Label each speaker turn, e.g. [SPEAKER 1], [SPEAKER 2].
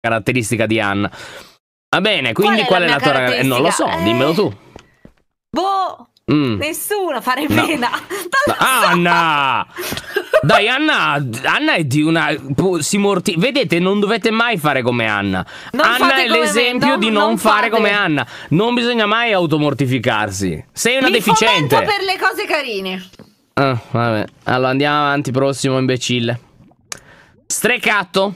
[SPEAKER 1] caratteristica di Anna. Va bene, quindi qual è, qual è la, la tua eh, Non lo so, eh... dimmelo tu. Eh, boh. Mm.
[SPEAKER 2] Nessuno fare no. pena. No.
[SPEAKER 1] Anna! Dai, Anna, Anna è di una. Si morti... Vedete, non dovete mai fare come Anna. Non Anna è l'esempio di non, non fare come Anna. Non bisogna mai automortificarsi. Sei una Mi deficiente. per
[SPEAKER 3] le cose carine.
[SPEAKER 1] Ah, vabbè. Allora andiamo avanti, prossimo imbecille. Strecato.